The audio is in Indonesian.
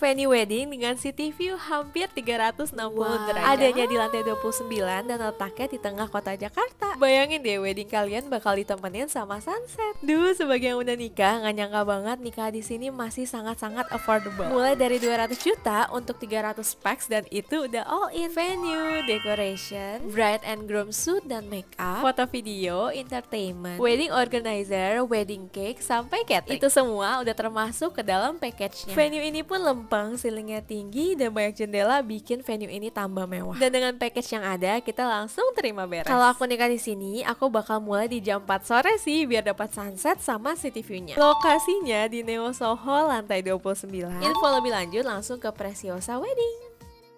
venue wedding dengan city view hampir 360 wow. derajat. Adanya di lantai 29 dan letaknya di tengah kota Jakarta. Bayangin deh wedding kalian bakal ditemenin sama sunset. Duh, sebagai yang udah nikah, nggak nyangka banget nikah di sini masih sangat-sangat affordable. Mulai dari 200 juta untuk 300 packs dan itu udah all in venue, decoration, bride and groom suit dan makeup, foto video, entertainment, wedding organizer, wedding cake sampai catering. Itu semua udah termasuk ke dalam package-nya. Venue ini pun lembut Gampang, ceilingnya tinggi dan banyak jendela bikin venue ini tambah mewah. Dan dengan package yang ada, kita langsung terima beres. Kalau aku nikah di sini, aku bakal mulai di jam 4 sore sih biar dapat sunset sama city view-nya. Lokasinya di Neo Soho lantai 29. Info lebih lanjut langsung ke Preciosa Wedding.